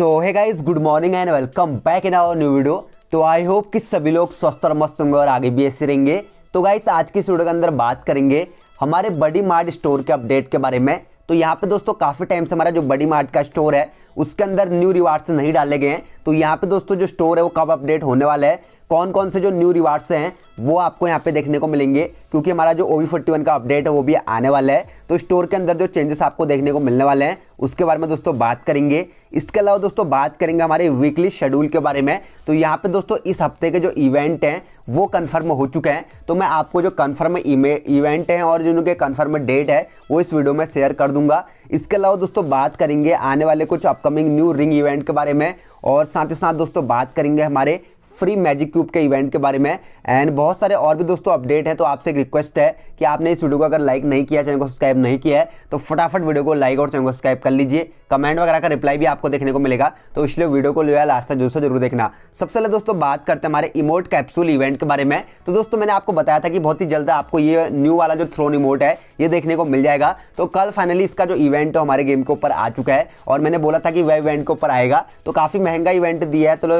so hi guys good morning and welcome back in our new video तो I hope कि सभी लोग स्वस्थ और मस्त होंगे और आगे भी ऐसे रहेंगे तो गाइज आज की वीडियो के अंदर बात करेंगे हमारे बड़ी मार्ट स्टोर के अपडेट के बारे में तो यहाँ पे दोस्तों काफ़ी टाइम से हमारा जो बड़ी मार्ट का स्टोर है उसके अंदर न्यू रिवार्ड्स नहीं डाले गए हैं तो यहाँ पे दोस्तों जो स्टोर है वो कब अपडेट होने वाला है कौन कौन से जो न्यू रिवार्ड्स हैं वो आपको यहाँ पे देखने को मिलेंगे क्योंकि हमारा जो ओ वी फोर्टी वन का अपडेट है वो भी आने वाला है तो स्टोर के अंदर जो चेंजेस आपको देखने को मिलने वाले हैं उसके बारे में दोस्तों बात करेंगे इसके अलावा दोस्तों बात करेंगे हमारे वीकली शेड्यूल के बारे में तो यहाँ पे दोस्तों इस हफ्ते के जो इवेंट हैं वो कन्फर्म हो चुके हैं तो मैं आपको जो कन्फर्म इवेंट हैं और जिनके कन्फर्म डेट है वो इस वीडियो में शेयर कर दूंगा इसके अलावा दोस्तों बात करेंगे आने वाले कुछ अपकमिंग न्यू रिंग इवेंट के बारे में और साथ ही साथ दोस्तों बात करेंगे हमारे फ्री मैजिक क्यूब के इवेंट के बारे में एंड बहुत सारे और भी दोस्तों अपडेट हैं तो आपसे एक रिक्वेस्ट है कि आपने इस वीडियो को अगर लाइक नहीं किया चैनल को सब्सक्राइब नहीं किया है तो फटाफट वीडियो को लाइक और चैनल को सब्सक्राइब कर लीजिए कमेंट वगैरह का रिप्लाई भी आपको देखने को मिलेगा तो इसलिए वीडियो को लिया लास्ट तक दोस्तों जरूर देखना सबसे पहले दोस्तों बात करते हैं हमारे इमोट कैप्सूल इवेंट के बारे में तो दोस्तों मैंने आपको बताया था कि बहुत ही जल्द आपको ये न्यू वाला जो थ्रोन इमोट है ये देखने को मिल जाएगा तो कल फाइनली इसका जो इवेंट है हमारे गेम के ऊपर आ चुका है और मैंने बोला था कि वह इवेंट के ऊपर आएगा तो काफ़ी महंगा इवेंट दिया है तो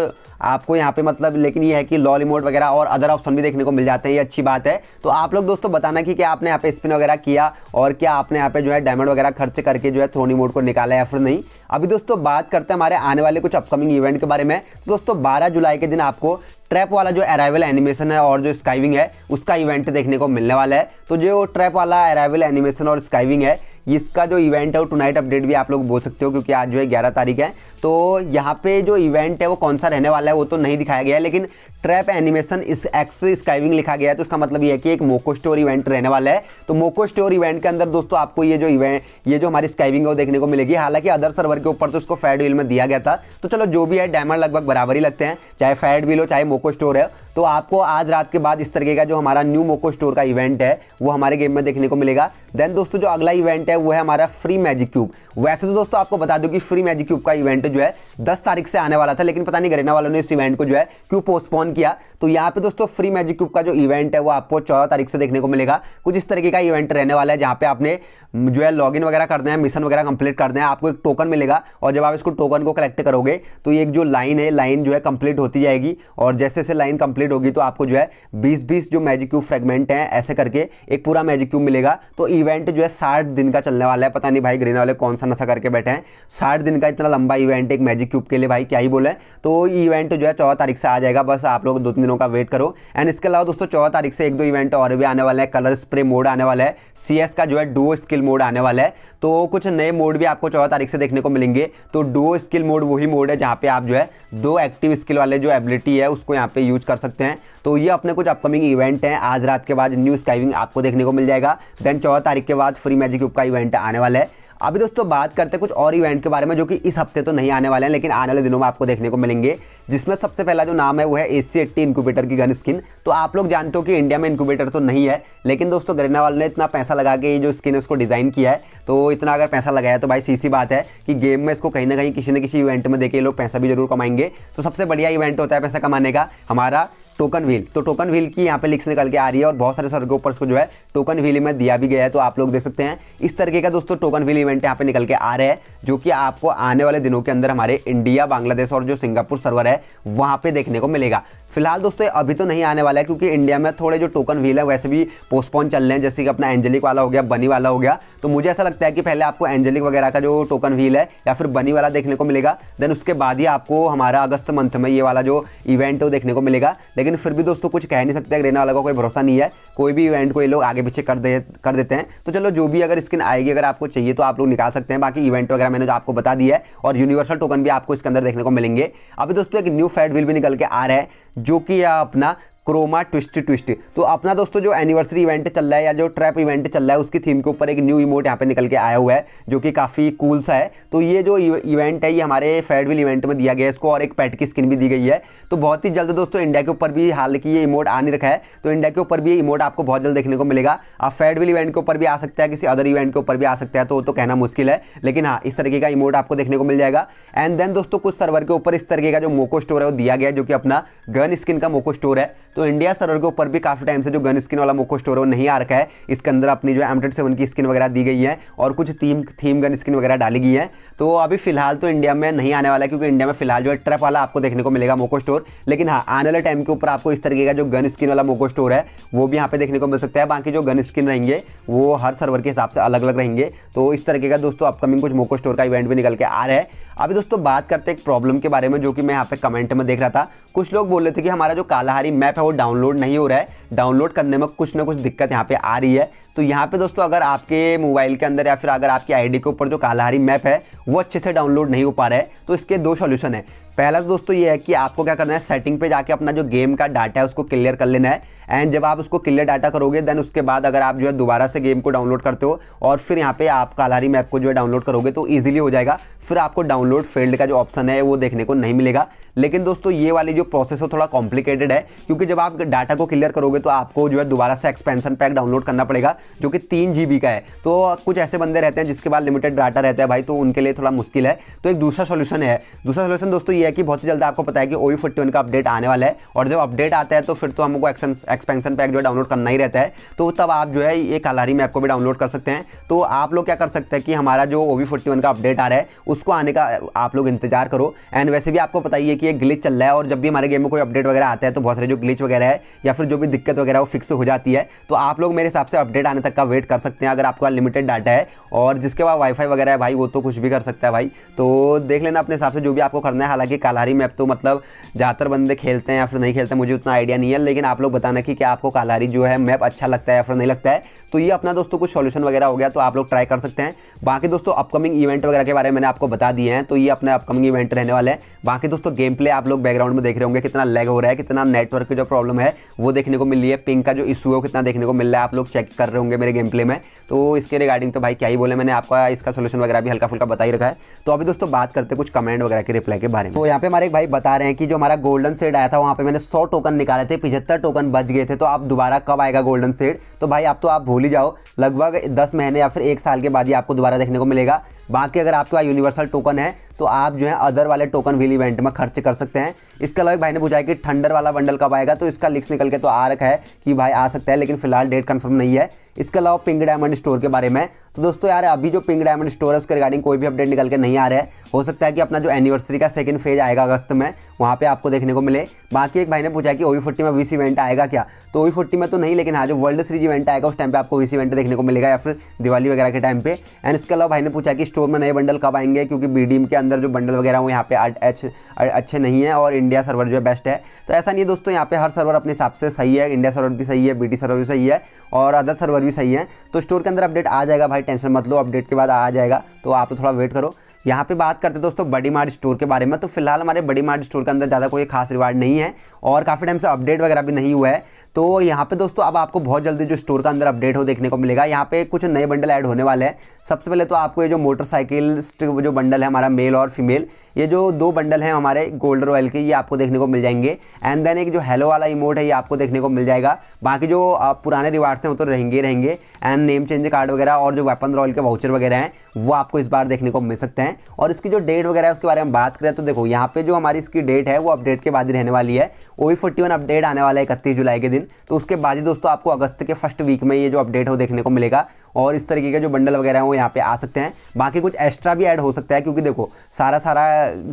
आपको यहाँ पे मतलब लेकिन ये है कि लॉ रिमोट वगैरह और अदर ऑप्शन भी देखने को मिल जाते हैं ये अच्छी बात है तो आप लोग दोस्तों बताना कि क्या आपने यहाँ पे स्पिन वगैरह किया और क्या आपने यहाँ पे जो है डायमंड वगैरह खर्च करके जो है थ्रोनी मोड को निकाला या फिर नहीं अभी दोस्तों बात करते हैं हमारे आने वाले कुछ अपकमिंग इवेंट के बारे में दोस्तों बारह जुलाई के दिन आपको ट्रैप वाला जो अराइवल एनिमेशन है और जो स्काइविंग है उसका इवेंट देखने को मिलने वाला है तो जो ट्रैप वाला अराइवल एनिमेशन और स्काइविंग है इसका जो इवेंट है वो टुनाइट अपडेट भी आप लोग बोल सकते हो क्योंकि आज जो है ग्यारह तारीख है तो यहाँ पे जो इवेंट है वो कौन सा रहने वाला है वो तो नहीं दिखाया गया है लेकिन ट्रैप एनिमेशन इस एक्स स्काइविंग लिखा गया है तो इसका मतलब ये है कि एक मोको स्टोर इवेंट रहने वाला है तो मोको स्टोर इवेंट के अंदर दोस्तों आपको ये जो इवेंट ये जो हमारी स्काइविंग है वो देखने को मिलेगी हालांकि अदर सर्वर के ऊपर तो इसको फैड विल में दिया गया था तो चलो जो भी है डायमंड लगभग बराबर ही लगते हैं चाहे फैड विल हो चाहे मोको स्टोर है तो आपको आज रात के बाद इस तरीके का जो हमारा न्यू मोको स्टोर का इवेंट है वो हमारे गेम में देखने को मिलेगा देन दोस्तों जो अगला इवेंट है वो है हमारा फ्री मैजिक क्यूब वैसे तो दोस्तों आपको बता दूं कि फ्री मैजिक क्यूब का इवेंट जो है दस तारीख से आने वाला था लेकिन पता नहीं गरेना वालों ने इस इवेंट को जो है क्यों पोस्टपोन कन्फर्म किया तो यहाँ पे दोस्तों फ्री मैजिक क्यूब का जो इवेंट है वो आपको चौदह तारीख से देखने को मिलेगा कुछ इस तरीके का इवेंट रहने वाला है जहाँ पे आपने जो है लॉगिन वगैरह करना है मिशन वगैरह कंप्लीट करना है आपको एक टोकन मिलेगा और जब आप इसको टोकन को कलेक्ट करोगे तो ये एक जो लाइन है लाइन जो है कंप्लीट होती जाएगी और जैसे जैसे लाइन कंप्लीट होगी तो आपको जो है बीस बीस जो मैजिक क्यूब फ्रेगमेंट हैं ऐसे करके एक पूरा मैजिक क्यूब मिलेगा तो इवेंट जो है साठ दिन का चलने वाला है पता नहीं भाई ग्रीन वाले कौन सा नशा करके बैठे हैं साठ दिन का इतना लंबा इवेंट एक मैजिक क्यूब के लिए भाई क्या ही बोले तो इवेंट जो है चौदह तारीख से आ जाएगा बस आप आप लोग दो तीन दिनों का वेट करो एंड इसके अलावा दोस्तों चौदह तारीख से एक दो इवेंट और भी आने वाले हैं कलर स्प्रे मोड आने वाला है सी का जो है डुओ स्किल मोड आने वाला है तो कुछ नए मोड भी आपको चौदह तारीख से देखने को मिलेंगे तो डुओ स्किल मोड वही मोड है जहाँ पे आप जो है दो एक्टिव स्किल वाले जो एबिलिटी है उसको यहाँ पे यूज कर सकते हैं तो ये अपने कुछ अपकमिंग इवेंट हैं आज रात के बाद न्यू स्काइविंग आपको देखने को मिल जाएगा देन चौदह तारीख के बाद फ्री मैजिक उप का इवेंट आने वाला है अभी दोस्तों बात करते हैं कुछ और इवेंट के बारे में जो कि इस हफ्ते तो नहीं आने वाले हैं लेकिन आने वाले दिनों में आपको देखने को मिलेंगे जिसमें सबसे पहला जो नाम है वो है ए सी एट्टी इंक्यूबेटर की गन स्किन तो आप लोग जानते हो कि इंडिया में इंक्यूबेटर तो नहीं है लेकिन दोस्तों वाले ने इतना पैसा लगा के ये जो स्किन है उसको डिज़ाइन किया है तो इतना अगर पैसा लगाया तो भाई सीसी बात है कि गेम में इसको कहीं ना कहीं किसी न किसी इवेंट में देखिए लोग पैसा भी जरूर कमाएंगे तो सबसे बढ़िया इवेंट होता है पैसा कमाने का हमारा टोकन व्हील तो टोकन व्हील की यहाँ पे लिस्ट निकल के आ रही है और बहुत सारे सर के ऊपर जो है टोकन व्हील में दिया भी गया है तो आप लोग देख सकते हैं इस तरीके का दोस्तों टोकन व्हील इवेंट यहाँ पे निकल के आ रहे हैं जो कि आपको आने वाले दिनों के अंदर हमारे इंडिया बांग्लादेश और जो सिंगापुर सर्वर है वहाँ पे देखने को मिलेगा फिलहाल दोस्तों अभी तो नहीं आने वाला है क्योंकि इंडिया में थोड़े जो टोकन व्हील है वैसे भी पोस्टपोन चल रहे हैं जैसे कि अपना एंजेलिक वाला हो गया बनी वाला हो गया तो मुझे ऐसा लगता है कि पहले आपको एंजेलिक वगैरह का जो टोकन व्हील है या फिर बनी वाला देखने को मिलेगा देन उसके बाद ही आपको हमारा अगस्त मंथ में ये वाला जो इवेंट है वो देखने को मिलेगा लेकिन फिर भी दोस्तों कुछ कह नहीं सकते रहने वाला का कोई भरोसा नहीं है कोई भी इवेंट को ये लोग आगे पीछे कर दे कर देते हैं तो चलो जो भी अगर स्किन आएगी अगर आपको चाहिए तो आप लोग निकाल सकते हैं बाकी इवेंट वगैरह मैंने जो आपको बता दिया है और यूनिवर्सल टोकन भी आपको इसके अंदर देखने को मिलेंगे अभी दोस्तों एक न्यू फैट व्हील भी निकल के आ रहा है जो कि यह अपना क्रोमा ट्विस्ट ट्विस्ट तो अपना दोस्तों जो एनिवर्सरी इवेंट चल रहा है या जो ट्रैप इवेंट चल रहा है उसकी थीम के ऊपर एक न्यू इमोट यहाँ पे निकल के आया हुआ है जो कि काफ़ी कूल सा है तो ये जो इवेंट e-, है ये हमारे फेडविल इवेंट में दिया गया है इसको और एक पैट की स्किन भी दी गई है तो बहुत ही जल्द दोस्तों इंडिया के ऊपर भी हालांकि ये इमोट आ नहीं रखा है तो इंडिया के ऊपर भी ये इमोट आपको बहुत जल्द देखने को मिलेगा आप फेडविल इवेंट के ऊपर भी आ सकता है किसी अदर इवेंट के ऊपर भी आ सकता है तो तो कहना मुश्किल है लेकिन हाँ इस तरीके का इमोट आपको देखने को मिल जाएगा एंड देन दोस्तों कुछ सर्वर के ऊपर इस तरीके का जो मोको स्टोर है वो दिया गया है जो कि अपना गन स्किन का मोको स्टोर है तो तो इंडिया सर्वर के ऊपर भी काफ़ी टाइम से जो गन स्किन वाला मोको स्टोर नहीं आ रखा है इसके अंदर अपनी जो एमटेड सेवन की स्किन वगैरह दी गई है और कुछ थीम थीम गन स्किन वगैरह डाली गई है तो अभी फिलहाल तो इंडिया में नहीं आने वाला है क्योंकि इंडिया में फिलहाल जो है ट्रैप वाला आपको देखने को मिलेगा मोको स्टोर लेकिन हाँ आने वाले टाइम के ऊपर आपको इस तरीके का जो गन स्किन वाला मोको स्टोर है वो भी यहाँ पे देखने को मिल सकता है बाकी जो गन स्किन रहेंगे वो हर सर्वर के हिसाब से अलग अलग रहेंगे तो इस तरीके का दोस्तों अपकमिंग कुछ मोको स्टोर का इवेंट भी निकल के आ रहा है अभी दोस्तों बात करते हैं एक प्रॉब्लम के बारे में जो कि मैं यहाँ पे कमेंट में देख रहा था कुछ लोग बोल रहे थे कि हमारा जो कालाहारी मैप है वो डाउनलोड नहीं हो रहा है डाउनलोड करने में कुछ ना कुछ दिक्कत यहाँ पे आ रही है तो यहाँ पे दोस्तों अगर आपके मोबाइल के अंदर या फिर अगर आपकी आईडी के ऊपर जो कालाहारी मैप है वो अच्छे से डाउनलोड नहीं हो पा रहा है तो इसके दो सॉल्यूशन है पहला तो दोस्तों ये है कि आपको क्या करना है सेटिंग पे जाके अपना जो गेम का डाटा है उसको क्लियर कर लेना है एंड जब आप उसको क्लियर डाटा करोगे देन उसके बाद अगर आप जो है दोबारा से गेम को डाउनलोड करते हो और फिर यहाँ पे आप कालारी मैप को जो है डाउनलोड करोगे तो ईजिली हो जाएगा फिर आपको डाउनलोड फील्ड का जो ऑप्शन है वो देखने को नहीं मिलेगा लेकिन दोस्तों ये वाली जो प्रोसेस है थोड़ा कॉम्प्लिकेटेड है क्योंकि जब आप डाटा को क्लियर करोगे तो आपको जो है दोबारा से एक्सपेंशन पैक डाउनलोड करना पड़ेगा जो कि तीन जी का है तो कुछ ऐसे बंदे रहते हैं जिसके पास लिमिटेड डाटा रहता है भाई तो उनके लिए थोड़ा मुश्किल है तो एक दूसरा सोल्यूशन है दूसरा सोल्यूशन दोस्तों ये है कि बहुत ही जल्द आपको पता है कि ओ का अपडेट आने वाला है और जब अपडेट आता है तो फिर तो हमको एक्सपेंशन पैक जो है डाउनलोड करना ही रहता है तो तब आप जो है ये कालारी मैप को भी डाउनलोड कर सकते हैं तो आप लोग क्या कर सकते हैं कि हमारा जो ओ का अपडेट आ रहा है उसको आने का आप लोग इंतजार करो एंड वैसे भी आपको पता ही है कि ये ग्लिच चल रहा है और जब भी हमारे गेम में कोई अपडेट वगैरह आता है तो बहुत सारे जो ग्लिच वगैरह है या फिर जो भी दिक्कत दिक्कत वगैरह वो फिक्स हो जाती है तो आप लोग मेरे हिसाब से अपडेट आने तक का वेट कर सकते हैं अगर पास लिमिटेड डाटा है और जिसके बाद वाईफाई वगैरह है भाई वो तो कुछ भी कर सकता है भाई तो देख लेना अपने हिसाब से जो भी आपको करना है हालांकि कालाहारी मैप तो मतलब ज़्यादातर बंदे खेलते हैं या फिर नहीं खेलते मुझे उतना आइडिया नहीं है लेकिन आप लोग बताना कि क्या आपको कालाहारी जो है मैप अच्छा लगता है या फिर नहीं लगता है तो ये अपना दोस्तों कुछ सोल्यूशन वगैरह हो गया तो आप लोग ट्राई कर सकते हैं बाकी दोस्तों अपकमिंग इवेंट वगैरह के बारे में मैंने आपको बता दिए हैं तो ये अपने अपकमिंग इवेंट रहने वाले हैं बाकी दोस्तों गेम प्ले आप लोग बैकग्राउंड में देख रहे होंगे कितना लैग हो रहा है कितना नेटवर्क की जो प्रॉब्लम है वो देखने को मिल रही है पिंक का जो इशू है कितना देखने को मिल रहा है आप लोग चेक कर रहे होंगे मेरे गेम प्ले में तो इसके रिगार्डिंग तो भाई क्या ही बोले मैंने आपका इसका सोल्यूशन वगैरह भी हल्का फुल्का बता ही रखा है तो अभी दोस्तों बात करते कुछ कमेंट वगैरह के रिप्लाई के बारे में तो यहाँ पे हमारे एक भाई बता रहे हैं कि जो हमारा गोल्डन सेड आया था वहाँ पे मैंने सौ टोकन निकाले थे पिछहत्तर टोकन बच गए थे तो आप दोबारा कब आएगा गोल्डन सेड तो भाई आप तो आप भूल ही जाओ लगभग दस महीने या फिर एक साल के बाद ही आपको दोबारा देखने को मिलेगा बाकी अगर आपके पास यूनिवर्सल टोकन है तो आप जो है अदर वाले टोकन व्हील इवेंट में खर्च कर सकते हैं इसके अलावा भाई ने पूछा है कि थंडर वाला बंडल कब आएगा तो इसका लिक्स निकल के तो आ रखा है कि भाई आ सकता है लेकिन फिलहाल डेट कन्फर्म नहीं है इसके अलावा पिंक डायमंड स्टोर के बारे में तो दोस्तों यार अभी जो पिंक डायमंड स्टोर है उसके रिगार्डिंग कोई भी अपडेट निकल के नहीं आ रहा है हो सकता है कि अपना जो एनिवर्सरी का सेकंड फेज आएगा अगस्त में वहाँ पे आपको देखने को मिले बाकी एक भाई ने पूछा कि ओवी फोर्टी में विस इवेंट आएगा क्या तो ओवी फोर्टी में तो नहीं लेकिन हाँ जो वर्ल्ड सीरीज इवेंट आएगा उस टाइम पर आपको विस इवेंट देखने को मिलेगा या फिर दिवाली वगैरह के टाइम पर एंड इसके अलावा भाई ने पूछा कि स्टोर में नए बंडल कब आएंगे क्योंकि बी के अंदर अंदर जो बंडल वगैरह हूँ यहाँ पे एच अच्छे नहीं है और इंडिया सर्वर जो है बेस्ट है तो ऐसा नहीं है दोस्तों यहाँ पे हर सर्वर अपने हिसाब से सही है इंडिया सर्वर भी सही है बी सर्वर भी सही है और अदर सर्वर भी सही है तो स्टोर के अंदर अपडेट आ जाएगा भाई टेंशन मत लो अपडेट के बाद आ जाएगा तो आप तो थोड़ा वेट करो यहाँ पे बात करते हैं दोस्तों बड़ी मार्ट स्टोर के बारे में तो फिलहाल हमारे बड़ी मार्ट स्टोर के अंदर ज़्यादा कोई खास रिवार्ड नहीं है और काफ़ी टाइम से अपडेट वगैरह भी नहीं हुआ है तो यहाँ पे दोस्तों अब आपको बहुत जल्दी जो स्टोर का अंदर अपडेट हो देखने को मिलेगा यहाँ पे कुछ नए बंडल ऐड होने वाले हैं सबसे पहले तो आपको ये जो मोटरसाइकिल जो बंडल है हमारा मेल और फीमेल ये जो दो बंडल हैं हमारे गोल्ड रॉयल के ये आपको देखने को मिल जाएंगे एंड देन एक जो हेलो वाला इमोट है ये आपको देखने को मिल जाएगा बाकी जो पुराने रिवार्ड्स हैं वो तो रहेंगे रहेंगे एंड नेम चेंज कार्ड वगैरह और जो वेपन रॉयल के वाउचर वगैरह हैं वो आपको इस बार देखने को मिल सकते हैं और इसकी जो डेट वगैरह है उसके बारे में बात करें तो देखो यहाँ पे जो हमारी इसकी डेट है वो अपडेट के बाद ही रहने वाली है ओ फोर्टी वन अपडेट आने वाला है इकतीस जुलाई के दिन तो उसके बाद ही दोस्तों आपको अगस्त के फर्स्ट वीक में ये जो अपडेट हो देखने को मिलेगा और इस तरीके के जो बंडल वगैरह हैं वो यहाँ पे आ सकते हैं बाकी कुछ एक्स्ट्रा भी ऐड हो सकता है क्योंकि देखो सारा सारा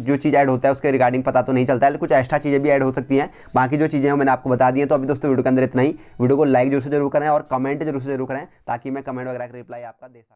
जो चीज़ ऐड होता है उसके रिगार्डिंग पता तो नहीं चलता है कुछ एक्स्ट्रा चीज़ें भी ऐड हो सकती हैं बाकी जो चीज़ें मैंने आपको बता दी हैं तो अभी दोस्तों वीडियो के अंदर इतना ही वीडियो को लाइक जरूर से जरूर करें और कमेंट जरूर से जरूर करें ताकि मैं कमेंट वगैरह का रिप्लाई आपका दे सकूँ